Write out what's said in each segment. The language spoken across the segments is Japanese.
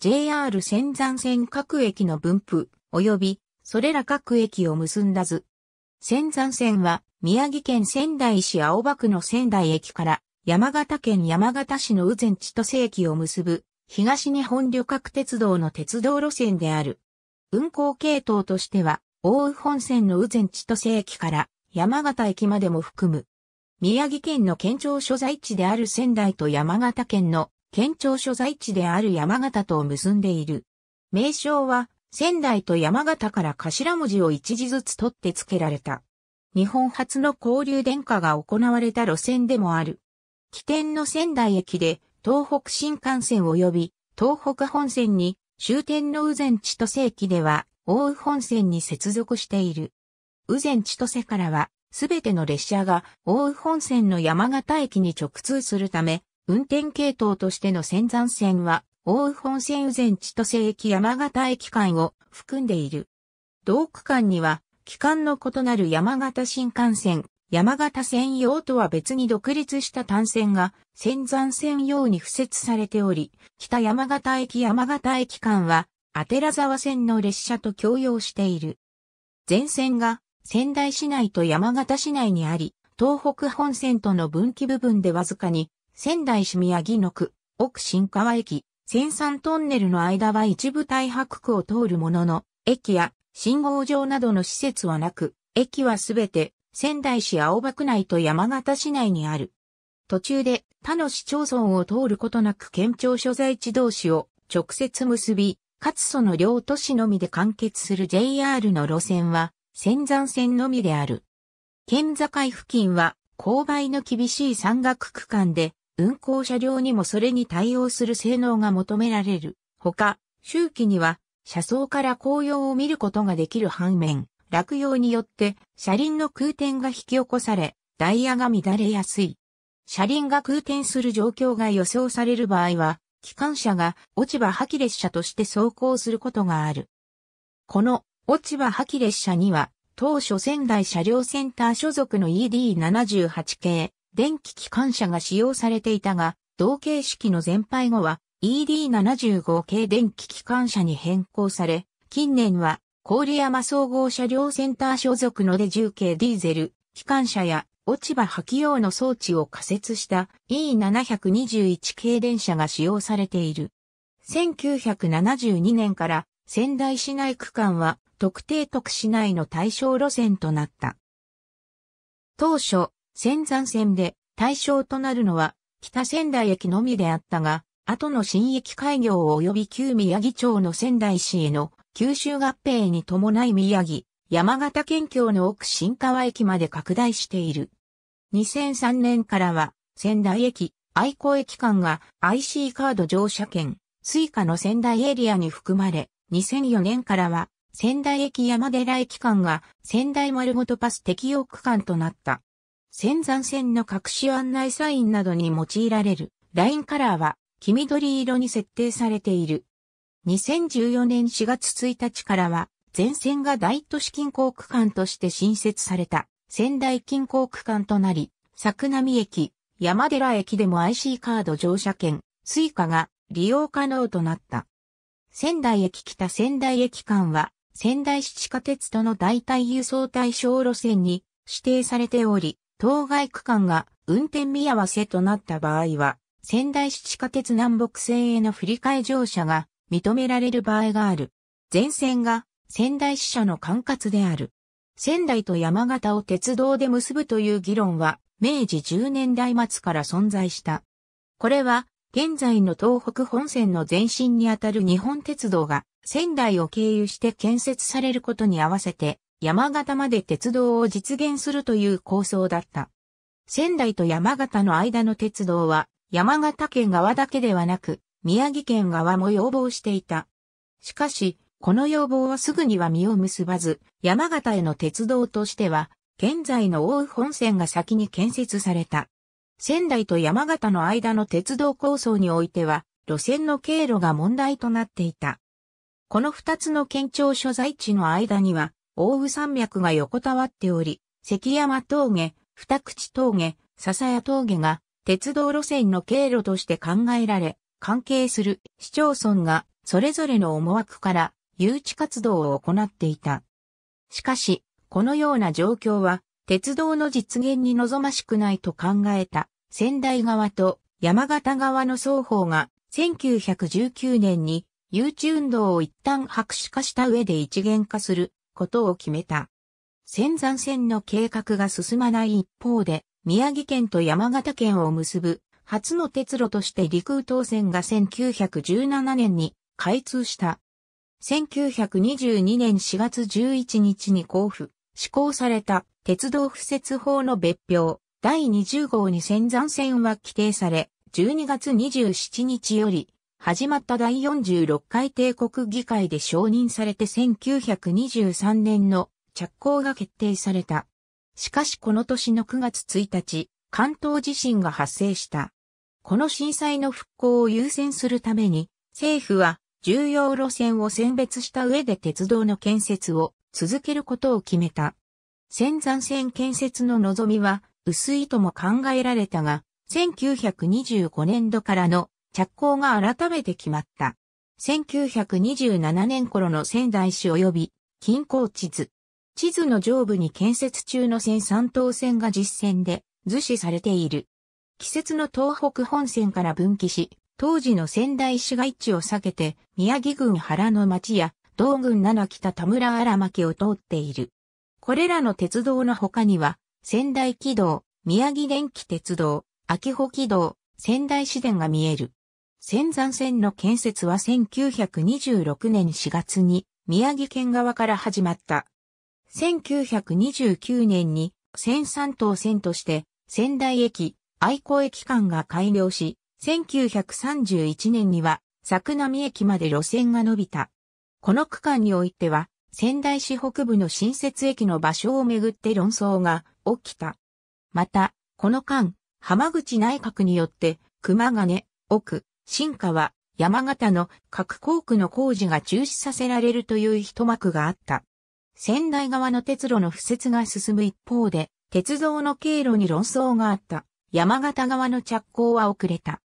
JR 仙山線各駅の分布、及び、それら各駅を結んだ図。仙山線は、宮城県仙台市青葉区の仙台駅から、山形県山形市の宇前千歳駅を結ぶ、東日本旅客鉄道の鉄道路線である。運行系統としては、大宇本線の宇前千歳駅から山形駅までも含む。宮城県の県庁所在地である仙台と山形県の県庁所在地である山形とを結んでいる。名称は、仙台と山形から頭文字を一字ずつ取って付けられた。日本初の交流電化が行われた路線でもある。起点の仙台駅で、東北新幹線及び、東北本線に、終点の宇前千歳駅では、大宇本線に接続している。宇前千歳からは、すべての列車が大宇本線の山形駅に直通するため、運転系統としての仙山線は、大宇本線宇前千歳駅山形駅間を含んでいる。同区間には、機関の異なる山形新幹線、山形専用とは別に独立した単線が、仙山専用に付設されており、北山形駅山形駅間は、てらざ沢線の列車と共用している。全線が仙台市内と山形市内にあり、東北本線との分岐部分でわずかに仙台市宮城野区、奥新川駅、仙山トンネルの間は一部大白区を通るものの、駅や信号場などの施設はなく、駅はすべて仙台市青葉区内と山形市内にある。途中で他の市町村を通ることなく県庁所在地同士を直接結び、かつその両都市のみで完結する JR の路線は、仙山線のみである。県境付近は、勾配の厳しい山岳区間で、運行車両にもそれに対応する性能が求められる。ほか、周期には、車窓から紅葉を見ることができる反面、落葉によって車輪の空転が引き起こされ、ダイヤが乱れやすい。車輪が空転する状況が予想される場合は、機関車が落ち葉破棄列車として走行することがある。この落ち葉破棄列車には、当初仙台車両センター所属の ED78 系、電気機関車が使用されていたが、同形式の全廃後は ED75 系電気機関車に変更され、近年は郡山総合車両センター所属ので10系ディーゼル、機関車や落ち葉破棄用の装置を仮設した E721 系電車が使用されている。1972年から仙台市内区間は特定特市内の対象路線となった。当初、仙山線で対象となるのは北仙台駅のみであったが、後の新駅開業及び旧宮城町の仙台市への九州合併に伴い宮城、山形県境の奥新川駅まで拡大している。2003年からは仙台駅、愛子駅間が IC カード乗車券、スイカの仙台エリアに含まれ、2004年からは仙台駅山寺駅間が仙台丸ごとパス適用区間となった。仙山線の隠し案内サインなどに用いられるラインカラーは黄緑色に設定されている。2014年4月1日からは全線が大都市近郊区間として新設された仙台近郊区間となり、作並駅、山寺駅でも IC カード乗車券、スイカが利用可能となった。仙台駅北仙台駅間は仙台市地下鉄との代替輸送対象路線に指定されており、当該区間が運転見合わせとなった場合は、仙台市地下鉄南北線への振り替え乗車が認められる場合がある。全線が仙台支社の管轄である。仙台と山形を鉄道で結ぶという議論は、明治10年代末から存在した。これは、現在の東北本線の前身にあたる日本鉄道が仙台を経由して建設されることに合わせて山形まで鉄道を実現するという構想だった。仙台と山形の間の鉄道は山形県側だけではなく宮城県側も要望していた。しかし、この要望はすぐには実を結ばず、山形への鉄道としては、現在の大本線が先に建設された。仙台と山形の間の鉄道構想においては、路線の経路が問題となっていた。この二つの県庁所在地の間には、奥羽山脈が横たわっており、関山峠、二口峠、笹谷峠が鉄道路線の経路として考えられ、関係する市町村がそれぞれの思惑から誘致活動を行っていた。しかし、このような状況は鉄道の実現に望ましくないと考えた仙台側と山形側の双方が1919年に誘致運動を一旦白紙化した上で一元化することを決めた。仙山線の計画が進まない一方で、宮城県と山形県を結ぶ初の鉄路として陸羽東線が1917年に開通した。1922年4月11日に交付、施行された鉄道敷設法の別表第20号に仙山線は規定され、12月27日より始まった第46回帝国議会で承認されて1923年の着工が決定された。しかしこの年の9月1日、関東地震が発生した。この震災の復興を優先するために、政府は重要路線を選別した上で鉄道の建設を続けることを決めた。仙山線建設の望みは薄いとも考えられたが、1925年度からの着工が改めて決まった。1927年頃の仙台市及び近郊地図。地図の上部に建設中の線三等線が実線で図示されている。季節の東北本線から分岐し、当時の仙台市街地を避けて、宮城郡原の町や、道郡七北田村荒牧を通っている。これらの鉄道の他には、仙台軌道、宮城電気鉄道、秋穂軌道、仙台市電が見える。仙山線の建設は1926年4月に宮城県側から始まった。1929年に仙山東線として仙台駅、愛子駅間が開業し、1931年には作並駅まで路線が伸びた。この区間においては仙台市北部の新設駅の場所をめぐって論争が起きた。また、この間、浜口内閣によって熊金、奥、進化は山形の各工区の工事が中止させられるという一幕があった。仙台側の鉄路の敷設が進む一方で、鉄道の経路に論争があった。山形側の着工は遅れた。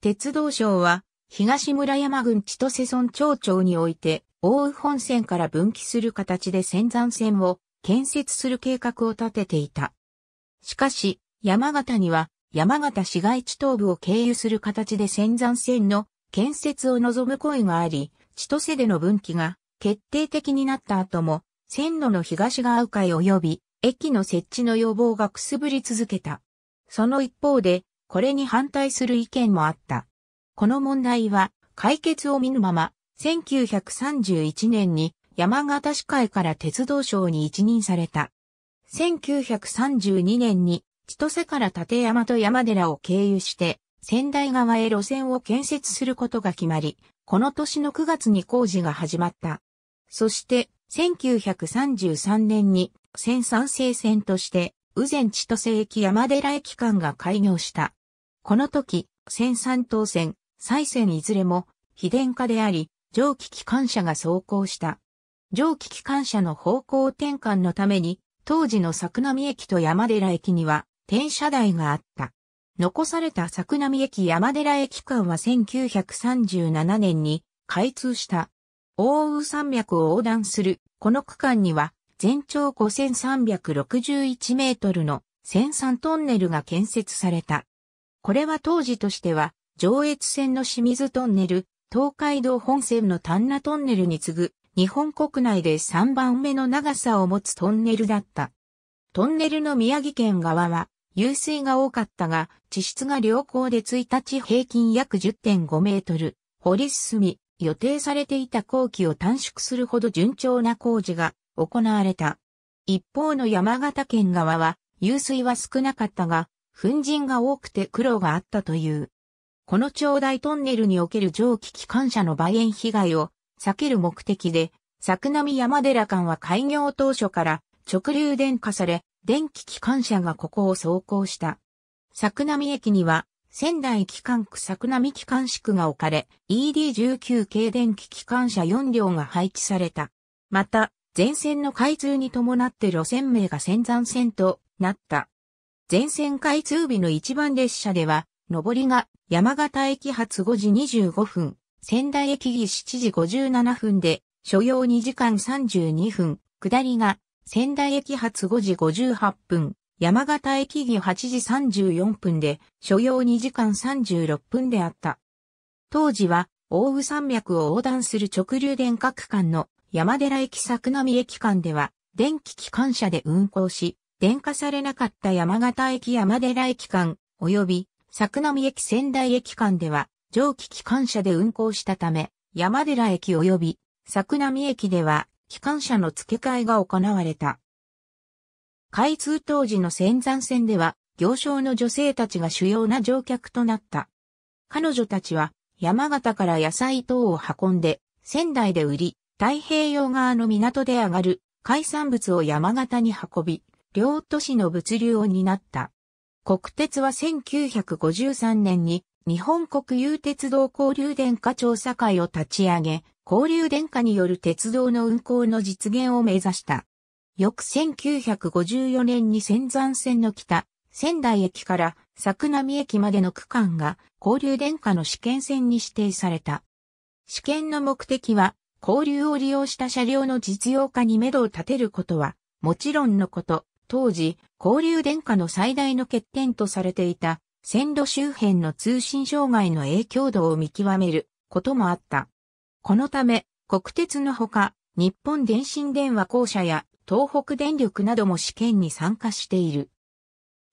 鉄道省は、東村山郡千歳村町長において、大宇本線から分岐する形で仙山線を建設する計画を立てていた。しかし、山形には山形市街地東部を経由する形で仙山線の建設を望む声があり、千歳での分岐が決定的になった後も、線路の東側迂回及び、駅の設置の要望がくすぶり続けた。その一方で、これに反対する意見もあった。この問題は、解決を見ぬまま、1931年に山形市会から鉄道省に一任された。1932年に千歳から立山と山寺を経由して、仙台側へ路線を建設することが決まり、この年の9月に工事が始まった。そして、1933年に、仙山西線として、宇前千歳駅山寺駅間が開業した。この時、仙山東線、西線いずれも、非電化であり、蒸気機関車が走行した。蒸気機関車の方向転換のために、当時の作並駅と山寺駅には、転車台があった。残された作並駅山寺駅間は1937年に開通した。大宇山脈を横断するこの区間には全長5361メートルの千山トンネルが建設された。これは当時としては上越線の清水トンネル、東海道本線の丹那トンネルに次ぐ日本国内で3番目の長さを持つトンネルだった。トンネルの宮城県側は湧水が多かったが、地質が良好で1日平均約10.5メートル、掘り進み、予定されていた工期を短縮するほど順調な工事が行われた。一方の山形県側は、湧水は少なかったが、粉塵が多くて苦労があったという。この長大トンネルにおける蒸気機関車の梅園被害を避ける目的で、作並山寺間は開業当初から直流電化され、電気機関車がここを走行した。作並駅には、仙台機関区作並機関宿が置かれ、ED19 系電気機関車4両が配置された。また、前線の開通に伴って路線名が仙山線となった。前線開通日の一番列車では、上りが山形駅発5時25分、仙台駅議7時57分で、所要2時間32分、下りが仙台駅発5時58分、山形駅議8時34分で、所要2時間36分であった。当時は、大宇山脈を横断する直流電化区間の山寺駅作並駅間では、電気機関車で運行し、電化されなかった山形駅山寺駅間、及び、作並駅仙台駅間では、蒸気機関車で運行したため、山寺駅及び、作並駅では、機関車の付け替えが行われた。開通当時の仙山線では、行商の女性たちが主要な乗客となった。彼女たちは、山形から野菜等を運んで、仙台で売り、太平洋側の港で上がる海産物を山形に運び、両都市の物流を担った。国鉄は1953年に日本国有鉄道交流電化調査会を立ち上げ、交流電化による鉄道の運行の実現を目指した。翌1954年に仙山線の北、仙台駅から桜並駅までの区間が交流電化の試験線に指定された。試験の目的は、交流を利用した車両の実用化に目処を立てることは、もちろんのこと、当時、交流電化の最大の欠点とされていた、線路周辺の通信障害の影響度を見極めることもあった。このため、国鉄のほか、日本電信電話公社や東北電力なども試験に参加している。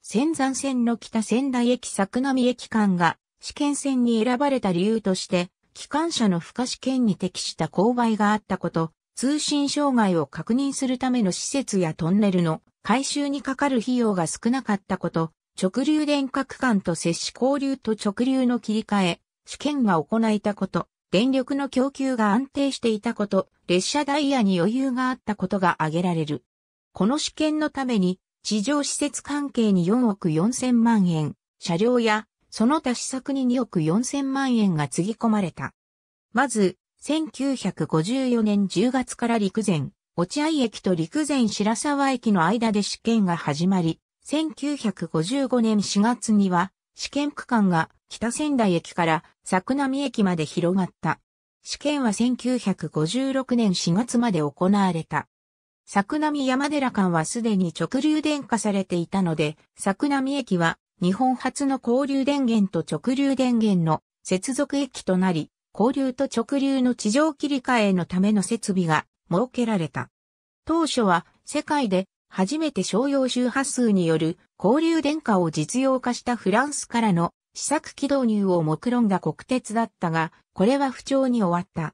仙山線の北仙台駅作並駅間が試験線に選ばれた理由として、機関車の負荷試験に適した勾配があったこと、通信障害を確認するための施設やトンネルの改修にかかる費用が少なかったこと、直流電化区間と接し交流と直流の切り替え、試験が行えたこと、電力の供給が安定していたこと、列車ダイヤに余裕があったことが挙げられる。この試験のために、地上施設関係に4億4千万円、車両や、その他施策に2億4千万円がつぎ込まれた。まず、1954年10月から陸前、落合駅と陸前白沢駅の間で試験が始まり、1955年4月には、試験区間が北仙台駅から桜並駅まで広がった。試験は1956年4月まで行われた。桜並山寺間はすでに直流電化されていたので、桜並駅は日本初の交流電源と直流電源の接続駅となり、交流と直流の地上切り替えのための設備が設けられた。当初は世界で初めて商用周波数による交流電化を実用化したフランスからの試作機導入を目論んだ国鉄だったが、これは不調に終わった。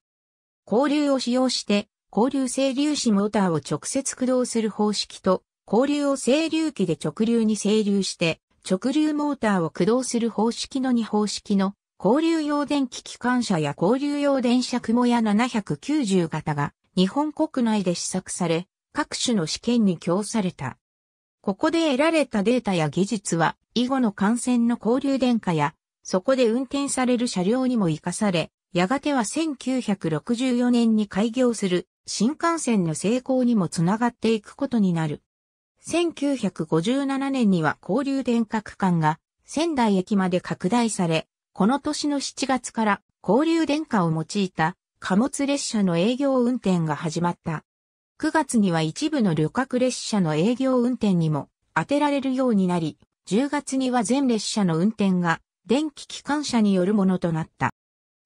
交流を使用して、交流整流子モーターを直接駆動する方式と、交流を整流器で直流に整流して、直流モーターを駆動する方式の2方式の、交流用電気機関車や交流用電車雲や790型が、日本国内で試作され、各種の試験に供された。ここで得られたデータや技術は、以後の幹線の交流電化や、そこで運転される車両にも活かされ、やがては1964年に開業する新幹線の成功にもつながっていくことになる。1957年には交流電化区間が仙台駅まで拡大され、この年の7月から交流電化を用いた貨物列車の営業運転が始まった。9月には一部の旅客列車の営業運転にも当てられるようになり、10月には全列車の運転が電気機関車によるものとなった。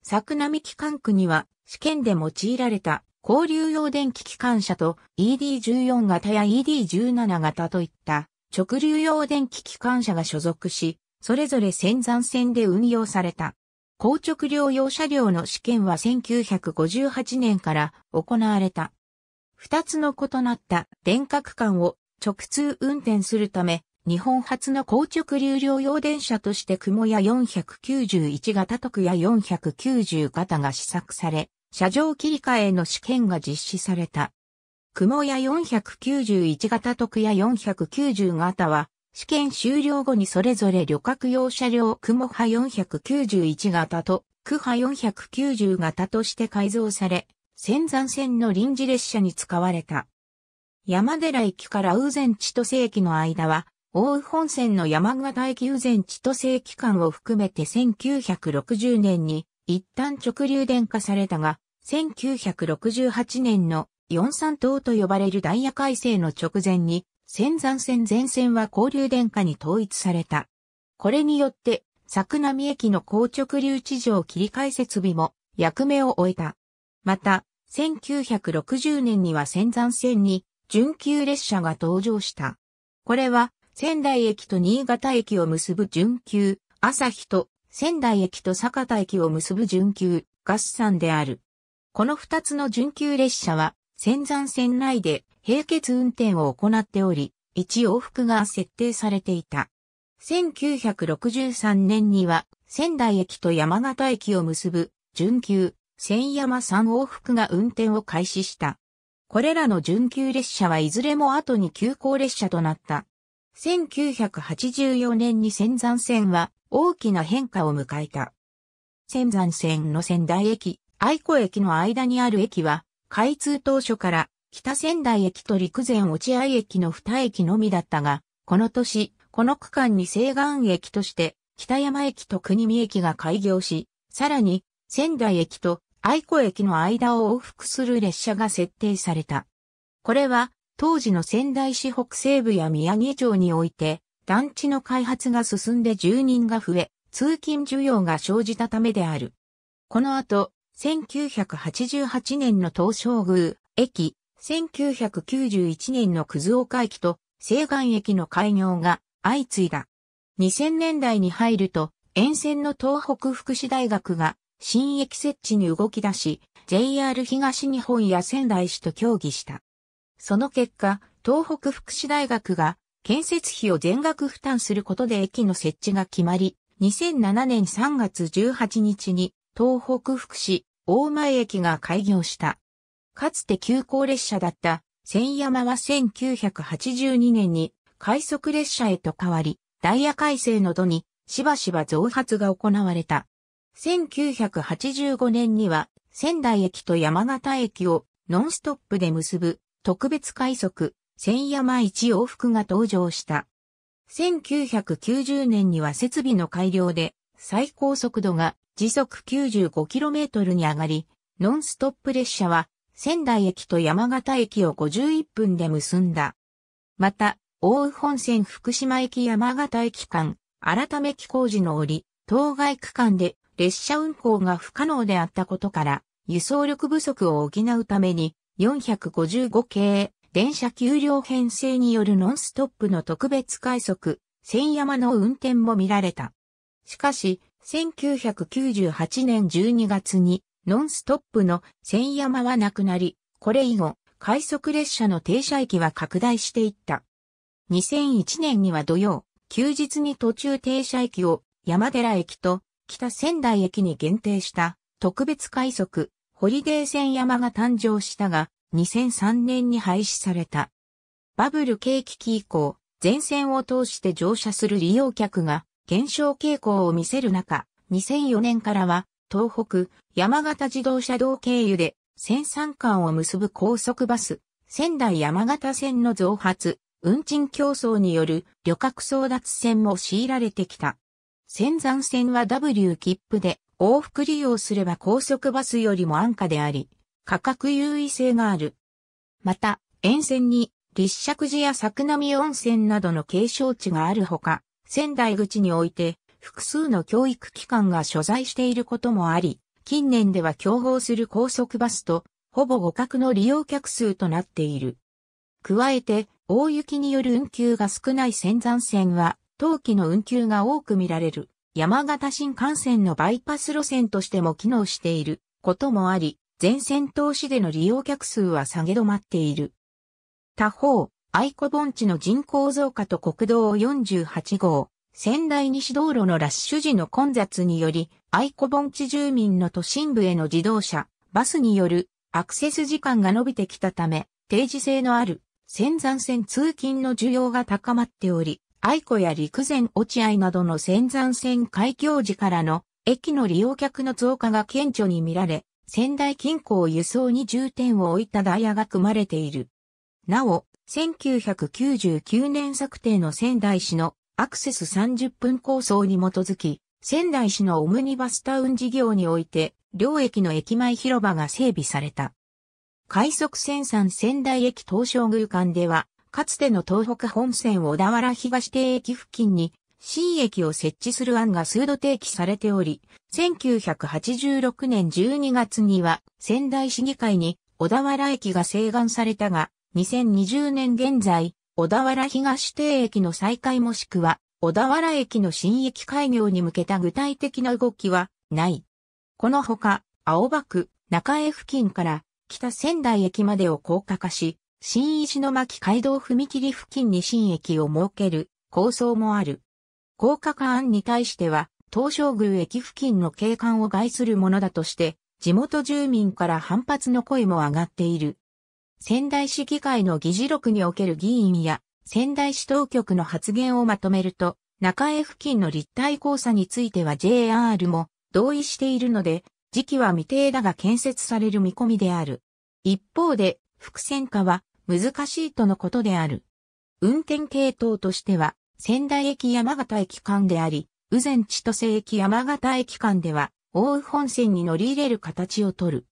作並機関区には試験で用いられた交流用電気機関車と ED14 型や ED17 型といった直流用電気機関車が所属し、それぞれ仙山線で運用された。硬直両用車両の試験は1958年から行われた。二つの異なった電角間を直通運転するため、日本初の硬直流量用電車として雲屋491型徳屋490型が試作され、車上切り替えの試験が実施された。雲屋491型徳屋490型は、試験終了後にそれぞれ旅客用車両雲派491型と、区派490型として改造され、仙山線の臨時列車に使われた。山寺駅から宇前千歳駅の間は、大宇本線の山形駅宇前千歳駅間を含めて1960年に一旦直流電化されたが、1968年の四三島と呼ばれるダイヤ改正の直前に、仙山線全線は交流電化に統一された。これによって、作並駅の高直流地上切り替え設備も役目を終えた。また、1960年には仙山線に準急列車が登場した。これは仙台駅と新潟駅を結ぶ準急、朝日と仙台駅と酒田駅を結ぶ準急、合算である。この二つの準急列車は仙山線内で並結運転を行っており、一往復が設定されていた。1963年には仙台駅と山形駅を結ぶ準急千山三往復が運転を開始した。これらの準急列車はいずれも後に急行列車となった。1984年に仙山線は大きな変化を迎えた。仙山線の仙台駅、愛子駅の間にある駅は、開通当初から北仙台駅と陸前落合駅の2駅のみだったが、この年、この区間に西岸駅として、北山駅と国見駅が開業し、さらに仙台駅と愛子駅の間を往復する列車が設定された。これは、当時の仙台市北西部や宮城町において、団地の開発が進んで住人が増え、通勤需要が生じたためである。この後、1988年の東照宮駅、1991年の葛岡駅と西岸駅の開業が相次いだ。2000年代に入ると、沿線の東北福祉大学が新駅設置に動き出し、JR 東日本や仙台市と協議した。その結果、東北福祉大学が建設費を全額負担することで駅の設置が決まり、2007年3月18日に東北福祉大前駅が開業した。かつて急行列車だった千山は1982年に快速列車へと変わり、ダイヤ改正の度にしばしば増発が行われた。1985年には仙台駅と山形駅をノンストップで結ぶ特別快速千山一往復が登場した。1990年には設備の改良で最高速度が時速 95km に上がり、ノンストップ列車は仙台駅と山形駅を51分で結んだ。また、大宇本線福島駅山形駅間、改め機工事の折、当該区間で列車運行が不可能であったことから、輸送力不足を補うために、455系、電車給料編成によるノンストップの特別快速、千山の運転も見られた。しかし、1998年12月に、ノンストップの千山はなくなり、これ以後、快速列車の停車駅は拡大していった。2001年には土曜、休日に途中停車駅を山寺駅と北仙台駅に限定した特別快速、ホリデー線山が誕生したが、2003年に廃止された。バブル景気期以降、全線を通して乗車する利用客が減少傾向を見せる中、2004年からは東北、山形自動車道経由で、線山間を結ぶ高速バス、仙台山形線の増発、運賃競争による旅客争奪線も強いられてきた。仙山線は W 切符で往復利用すれば高速バスよりも安価であり、価格優位性がある。また、沿線に立石寺や作並温泉などの景勝地があるほか、仙台口において複数の教育機関が所在していることもあり、近年では競合する高速バスとほぼ互角の利用客数となっている。加えて、大雪による運休が少ない仙山線は、冬季の運休が多く見られる、山形新幹線のバイパス路線としても機能していることもあり、全線投資での利用客数は下げ止まっている。他方、愛子盆地の人口増加と国道48号、仙台西道路のラッシュ時の混雑により、愛子盆地住民の都心部への自動車、バスによるアクセス時間が伸びてきたため、定時性のある仙山線通勤の需要が高まっており、愛子や陸前落合などの仙山線開業時からの駅の利用客の増加が顕著に見られ、仙台近郊輸送に重点を置いたダイヤが組まれている。なお、1999年策定の仙台市のアクセス30分構想に基づき、仙台市のオムニバスタウン事業において、両駅の駅前広場が整備された。快速線山仙台駅東照宮間では、かつての東北本線小田原東定駅付近に新駅を設置する案が数度提起されており、1986年12月には仙台市議会に小田原駅が請願されたが、2020年現在、小田原東定駅の再開もしくは、小田原駅の新駅開業に向けた具体的な動きはない。このほか、青葉区、中江付近から北仙台駅までを高架化し、新石巻街道踏切付近に新駅を設ける構想もある。高架化案に対しては、東照宮駅付近の景観を害するものだとして、地元住民から反発の声も上がっている。仙台市議会の議事録における議員や、仙台市当局の発言をまとめると、中江付近の立体交差については JR も同意しているので、時期は未定だが建設される見込みである。一方で、伏線化は難しいとのことである。運転系統としては、仙台駅山形駅間であり、宇前千歳駅山形駅間では、大宇本線に乗り入れる形をとる。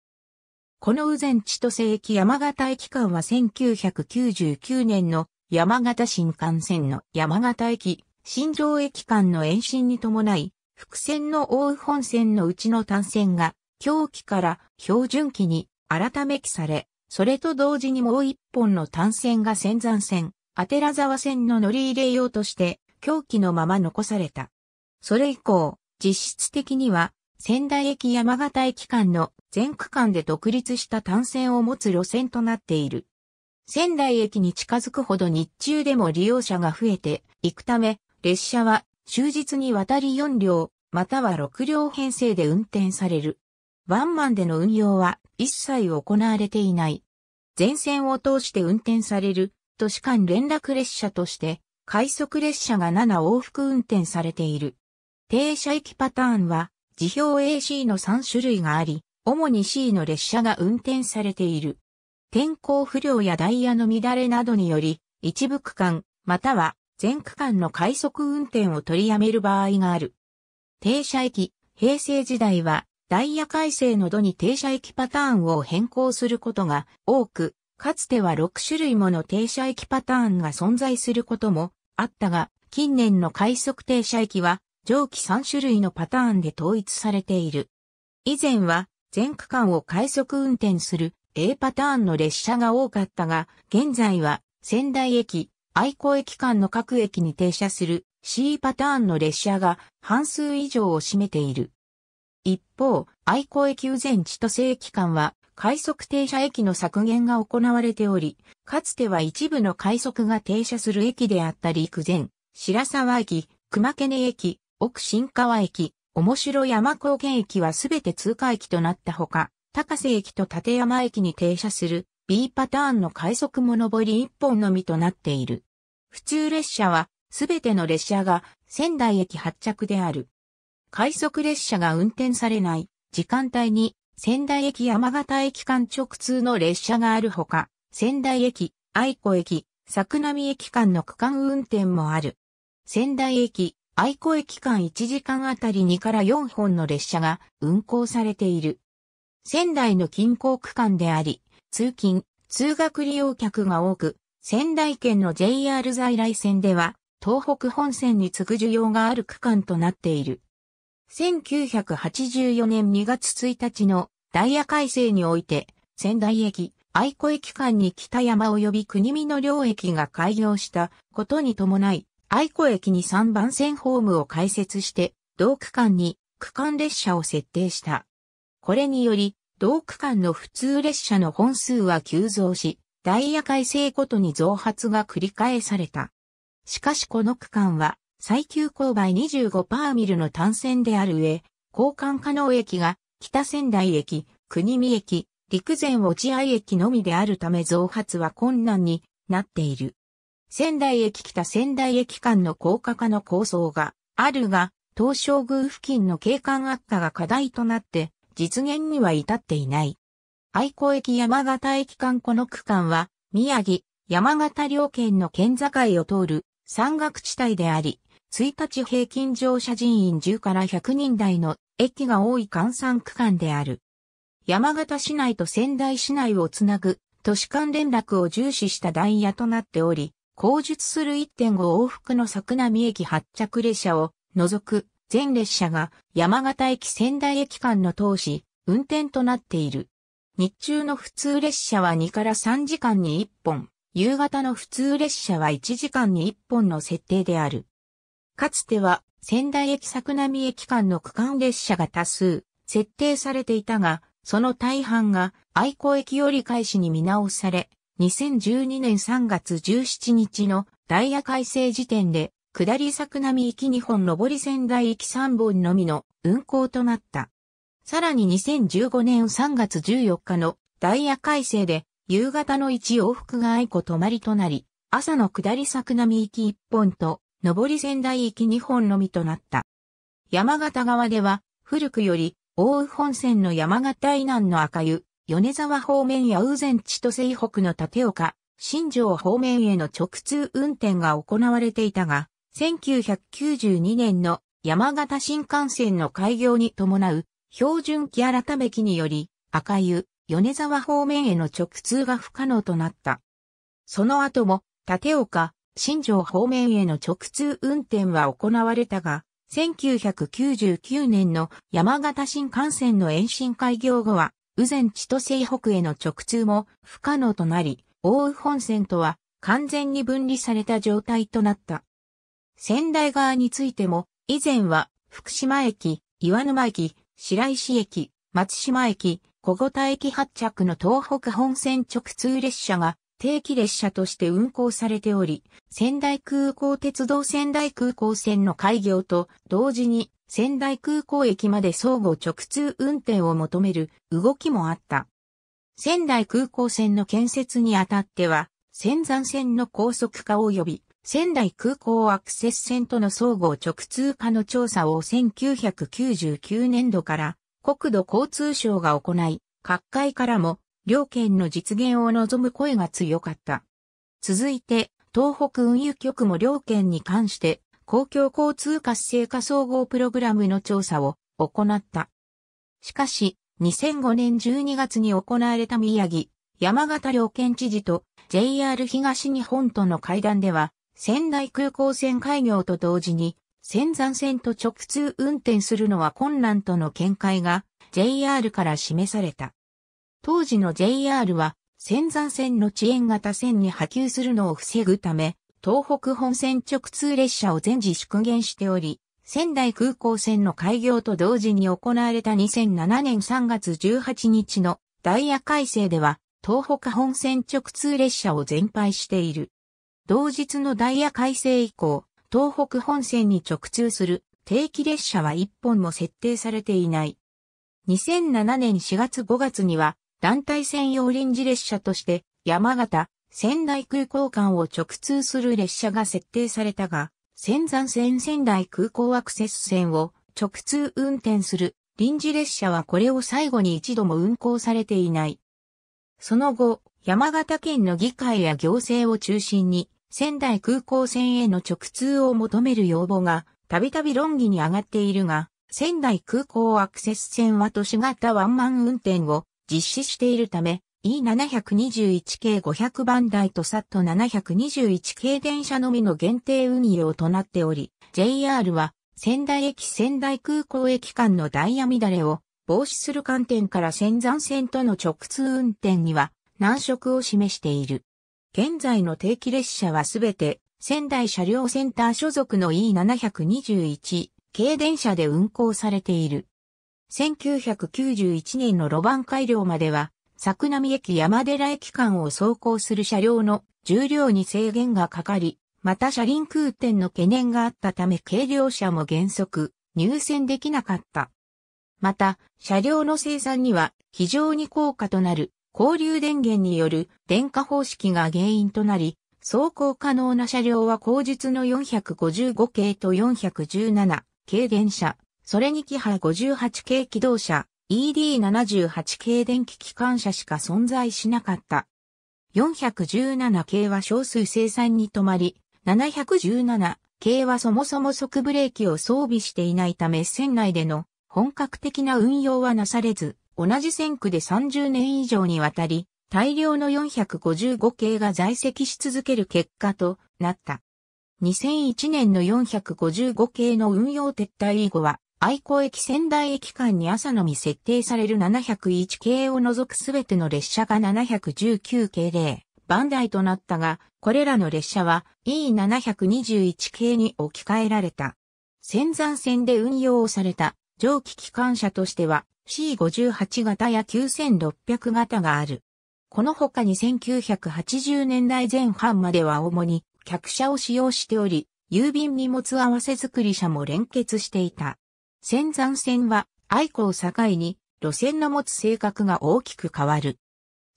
この宇前千歳駅山形駅間は1999年の山形新幹線の山形駅、新庄駅間の延伸に伴い、伏線の大宇本線のうちの単線が、狂気から標準期に改め期され、それと同時にもう一本の単線が仙山線、アテラ沢線の乗り入れ用として、狂気のまま残された。それ以降、実質的には、仙台駅山形駅間の全区間で独立した単線を持つ路線となっている。仙台駅に近づくほど日中でも利用者が増えていくため、列車は終日にわたり4両、または6両編成で運転される。ワンマンでの運用は一切行われていない。全線を通して運転される都市間連絡列車として、快速列車が7往復運転されている。停車駅パターンは、辞表 AC の3種類があり、主に C の列車が運転されている。天候不良やダイヤの乱れなどにより、一部区間、または全区間の快速運転を取りやめる場合がある。停車駅、平成時代はダイヤ改正の度に停車駅パターンを変更することが多く、かつては6種類もの停車駅パターンが存在することもあったが、近年の快速停車駅は上記3種類のパターンで統一されている。以前は全区間を快速運転する A パターンの列車が多かったが、現在は仙台駅、愛子駅間の各駅に停車する C パターンの列車が半数以上を占めている。一方、愛子駅右前千歳駅間は、快速停車駅の削減が行われており、かつては一部の快速が停車する駅であった陸前、白沢駅、熊根駅、奥新川駅、面白山高原駅はすべて通過駅となったほか、高瀬駅と立山駅に停車する B パターンの快速も上り一本のみとなっている。普通列車はすべての列車が仙台駅発着である。快速列車が運転されない時間帯に仙台駅山形駅間直通の列車があるほか、仙台駅、愛子駅、桜並駅間の区間運転もある。仙台駅、愛子駅間1時間あたり2から4本の列車が運行されている。仙台の近郊区間であり、通勤、通学利用客が多く、仙台県の JR 在来線では、東北本線に次ぐ需要がある区間となっている。1984年2月1日のダイヤ改正において、仙台駅、愛子駅間に北山及び国見の両駅が開業したことに伴い、愛子駅に3番線ホームを開設して、同区間に区間列車を設定した。これにより、同区間の普通列車の本数は急増し、ダイヤ改正ごとに増発が繰り返された。しかしこの区間は最急勾配25パーミルの単線である上、交換可能駅が北仙台駅、国見駅、陸前落合駅のみであるため増発は困難になっている。仙台駅北仙台駅間の高架化の構想があるが、東照宮付近の景観悪化が課題となって実現には至っていない。愛子駅山形駅間この区間は宮城、山形両県の県境を通る山岳地帯であり、1日平均乗車人員10から100人台の駅が多い関山区間である。山形市内と仙台市内をつなぐ都市間連絡を重視したダイヤとなっており、後述する1.5往復の桜見駅発着列車を除く全列車が山形駅仙台駅間の通し、運転となっている。日中の普通列車は2から3時間に1本、夕方の普通列車は1時間に1本の設定である。かつては仙台駅作並駅間の区間列車が多数設定されていたが、その大半が愛子駅折り返しに見直され、2012年3月17日のダイヤ改正時点で、下り作並駅2本上り仙台駅3本のみの運行となった。さらに2015年3月14日のダイヤ改正で、夕方の1往復が愛子止まりとなり、朝の下り作並駅1本と上り仙台行き2本のみとなった。山形側では、古くより、大宇本線の山形以南の赤湯、米沢方面や宇前地と西北の立岡、新城方面への直通運転が行われていたが、1992年の山形新幹線の開業に伴う標準機改め機により赤湯、米沢方面への直通が不可能となった。その後も立岡、新庄方面への直通運転は行われたが、1999年の山形新幹線の延伸開業後は、宇前地と西北への直通も不可能となり、大宇本線とは完全に分離された状態となった。仙台側についても、以前は福島駅、岩沼駅、白石駅、松島駅、小五田駅発着の東北本線直通列車が定期列車として運行されており、仙台空港鉄道仙台空港線の開業と同時に仙台空港駅まで相互直通運転を求める動きもあった。仙台空港線の建設にあたっては、仙山線の高速化及び仙台空港アクセス線との相互直通化の調査を1999年度から国土交通省が行い、各界からも両県の実現を望む声が強かった。続いて、東北運輸局も両県に関して、公共交通活性化総合プログラムの調査を行った。しかし、2005年12月に行われた宮城、山形両県知事と JR 東日本との会談では、仙台空港線開業と同時に、仙山線と直通運転するのは困難との見解が JR から示された。当時の JR は、仙山線の遅延型線に波及するのを防ぐため、東北本線直通列車を全時縮減しており、仙台空港線の開業と同時に行われた2007年3月18日のダイヤ改正では、東北本線直通列車を全廃している。同日のダイヤ改正以降、東北本線に直通する定期列車は1本も設定されていない。2007年4月5月には団体専用臨時列車として山形、仙台空港間を直通する列車が設定されたが、仙山線仙台空港アクセス線を直通運転する臨時列車はこれを最後に一度も運行されていない。その後、山形県の議会や行政を中心に仙台空港線への直通を求める要望がたびたび論議に上がっているが、仙台空港アクセス線は都市型ワンマン運転を実施しているため、E721 系500番台と SAT721 系電車のみの限定運用となっており、JR は仙台駅仙台空港駅間のダイヤ乱れを防止する観点から仙山線との直通運転には難色を示している。現在の定期列車はすべて仙台車両センター所属の E721 系電車で運行されている。1991年の路盤改良までは、作並駅山寺駅間を走行する車両の重量に制限がかかり、また車輪空転の懸念があったため軽量車も原則入線できなかった。また、車両の生産には非常に高価となる交流電源による電化方式が原因となり、走行可能な車両は後日の455系と417系電車、それにキハ58系機動車、ED78 系電気機関車しか存在しなかった。417系は少数生産に止まり、717系はそもそも即ブレーキを装備していないため船内での本格的な運用はなされず、同じ線区で30年以上にわたり、大量の455系が在籍し続ける結果となった。2001年の455系の運用撤退以後は、愛子駅仙台駅間に朝のみ設定される701系を除くすべての列車が719系で、番台となったが、これらの列車は E721 系に置き換えられた。仙山線で運用された蒸気機関車としては C58 型や9600型がある。このほかに1980年代前半までは主に客車を使用しており、郵便荷物合わせ作り車も連結していた。仙山線は愛子を境に路線の持つ性格が大きく変わる。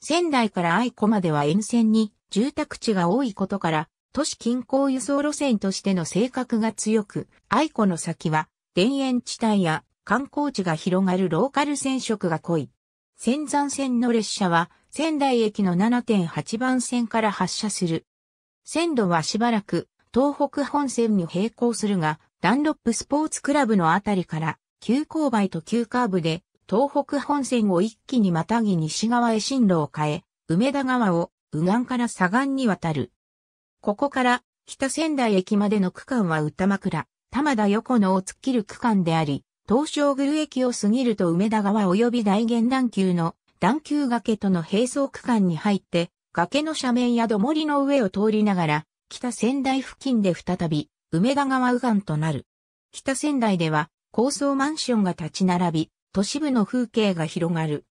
仙台から愛子までは沿線に住宅地が多いことから都市近郊輸送路線としての性格が強く、愛子の先は田園地帯や観光地が広がるローカル線色が濃い。仙山線の列車は仙台駅の7.8番線から発車する。線路はしばらく東北本線に並行するが、ダンロップスポーツクラブのあたりから急勾配と急カーブで東北本線を一気にまたぎ西側へ進路を変え、梅田川を右岸から左岸に渡る。ここから北仙台駅までの区間は歌枕、玉田横野を突っ切る区間であり、東照宮駅を過ぎると梅田川及び大玄段丘の段丘崖との並走区間に入って、崖の斜面や土森の上を通りながら、北仙台付近で再び梅田川右岸となる。北仙台では高層マンションが立ち並び、都市部の風景が広がる。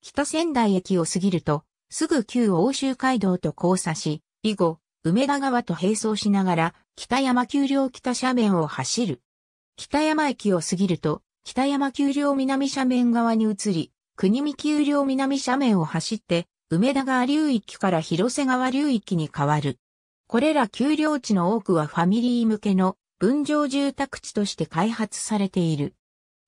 北仙台駅を過ぎると、すぐ旧欧州街道と交差し、以後、梅田川と並走しながら、北山丘陵北斜面を走る。北山駅を過ぎると、北山丘陵南斜面側に移り、国見丘陵南斜面を走って、梅田川流域から広瀬川流域に変わる。これら丘陵地の多くはファミリー向けの分譲住宅地として開発されている。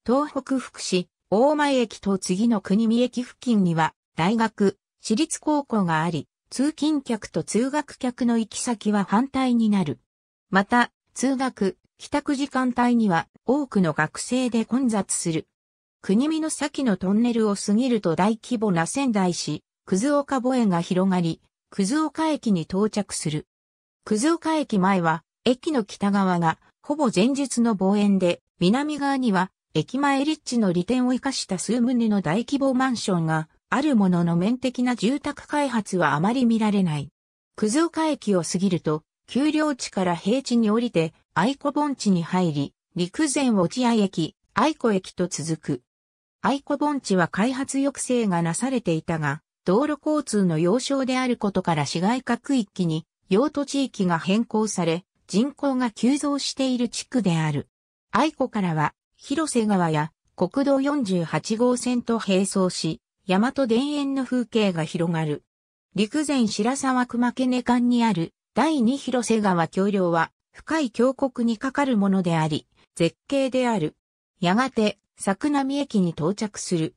東北福祉、大前駅と次の国見駅付近には、大学、私立高校があり、通勤客と通学客の行き先は反対になる。また、通学、帰宅時間帯には多くの学生で混雑する。国見の先のトンネルを過ぎると大規模な仙台市、葛岡母園が広がり、葛岡駅に到着する。葛岡駅前は、駅の北側が、ほぼ前述の望遠で、南側には、駅前立地の利点を生かした数棟の大規模マンションが、あるものの面的な住宅開発はあまり見られない。葛岡駅を過ぎると、丘陵地から平地に降りて、愛子盆地に入り、陸前落合駅、愛子駅と続く。愛子盆地は開発抑制がなされていたが、道路交通の要衝であることから市街化区域に用途地域が変更され、人口が急増している地区である。愛子からは、広瀬川や国道48号線と並走し、大和田園の風景が広がる。陸前白沢熊毛根間にある第二広瀬川橋梁は深い峡谷にかかるものであり、絶景である。やがて、作並駅に到着する。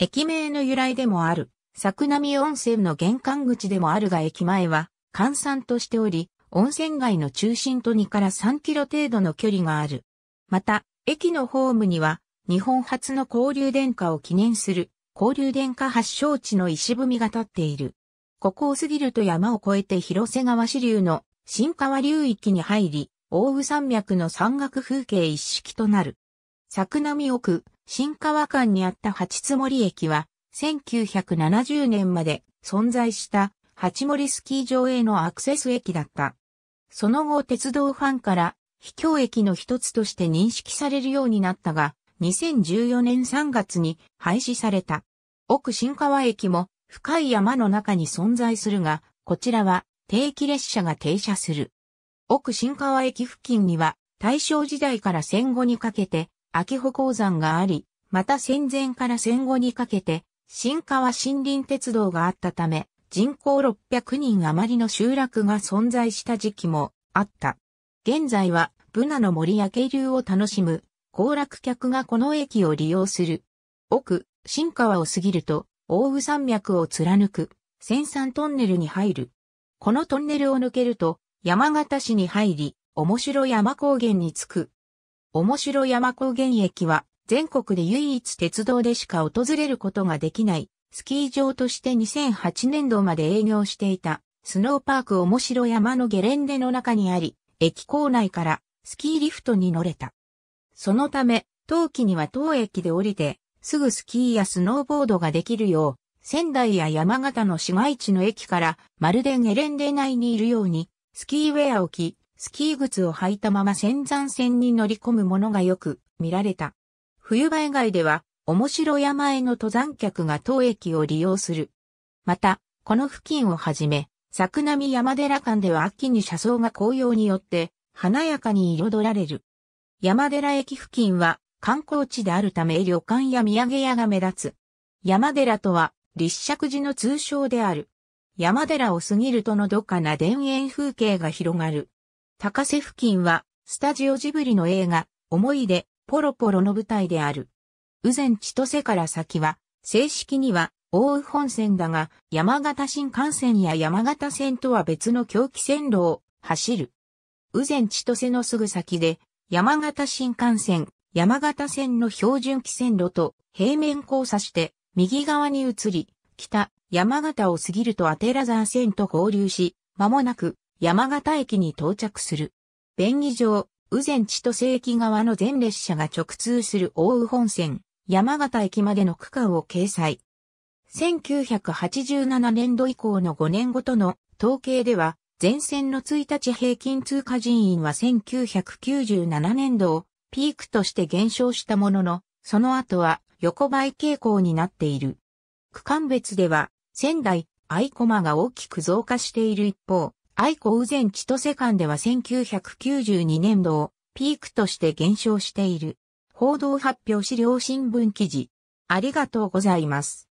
駅名の由来でもある、作並温泉の玄関口でもあるが駅前は、閑散としており、温泉街の中心と2から3キロ程度の距離がある。また、駅のホームには、日本初の交流電化を記念する、交流電化発祥地の石踏みが立っている。ここを過ぎると山を越えて広瀬川支流の新川流域に入り、大宇山脈の山岳風景一式となる。桜見奥、新川間にあった八つ森駅は、1970年まで存在した八森スキー場へのアクセス駅だった。その後鉄道ファンから秘境駅の一つとして認識されるようになったが、2014年3月に廃止された。奥新川駅も深い山の中に存在するが、こちらは定期列車が停車する。奥新川駅付近には大正時代から戦後にかけて秋穂鉱山があり、また戦前から戦後にかけて新川森林鉄道があったため、人口600人余りの集落が存在した時期もあった。現在はブナの森や渓流を楽しむ行楽客がこの駅を利用する。奥、新川を過ぎると、大宇山脈を貫く、千山トンネルに入る。このトンネルを抜けると、山形市に入り、面白山高原に着く。面白山高原駅は、全国で唯一鉄道でしか訪れることができない、スキー場として2008年度まで営業していた、スノーパーク面白山のゲレンデの中にあり、駅構内からスキーリフトに乗れた。そのため、当期には当駅で降りて、すぐスキーやスノーボードができるよう、仙台や山形の市街地の駅から、まるでゲレンデ内にいるように、スキーウェアを着、スキー靴を履いたまま仙山線に乗り込むものがよく見られた。冬場以外では、面白山への登山客が当駅を利用する。また、この付近をはじめ、作並山寺間では秋に車窓が紅葉によって華やかに彩られる。山寺駅付近は観光地であるため旅館や土産屋が目立つ。山寺とは立石寺の通称である。山寺を過ぎるとのどかな田園風景が広がる。高瀬付近はスタジオジブリの映画、思い出、ポロポロの舞台である。宇前千歳から先は、正式には大宇本線だが、山形新幹線や山形線とは別の狂気線路を走る。宇前千歳のすぐ先で、山形新幹線、山形線の標準規線路と平面交差して右側に移り、北、山形を過ぎるとアテラザー線と合流し、間もなく山形駅に到着する。便宜上、宇前千歳駅側の全列車が直通する大宇本線、山形駅までの区間を掲載。1987年度以降の5年ごとの統計では、前線の1日平均通過人員は1997年度をピークとして減少したものの、その後は横ばい傾向になっている。区間別では、仙台、愛駒が大きく増加している一方、愛子宇前千歳間では1992年度をピークとして減少している。報道発表資料新聞記事。ありがとうございます。